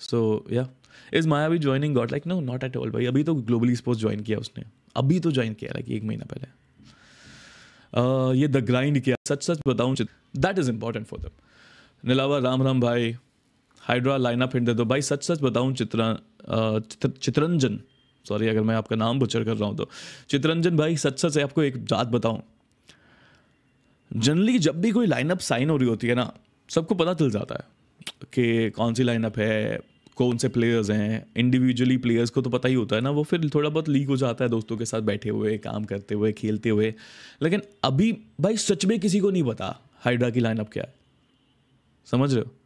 सो या इज माया भी joining god like no not at all भाई अभी तो ग्लोबली स्पोर्ट्स ज्वाइन किया उसने अभी तो ज्वाइन किया लाइक एक महीना पहले uh, ये द ग्राइंड किया सच सच बताऊँ that is important for them निलावा Ram Ram भाई हाइड्रा लाइनअप हिंट दे दो भाई सच सच बताऊँ चित्रा uh, चित्रंजन सॉरी अगर मैं आपका नाम बुचर कर रहा हूँ तो चित्रंजन भाई सच सच आपको एक बात बताऊँ जनरली जब भी कोई लाइनअप साइन हो रही होती है ना सबको पता चल जाता है कि कौन सी लाइनअप है कौन से प्लेयर्स हैं इंडिविजुअली प्लेयर्स को तो पता ही होता है ना वो फिर थोड़ा बहुत लीक हो जाता है दोस्तों के साथ बैठे हुए काम करते हुए खेलते हुए लेकिन अभी भाई सच में किसी को नहीं पता हाइड्रा की लाइनअप क्या है समझ रहे हो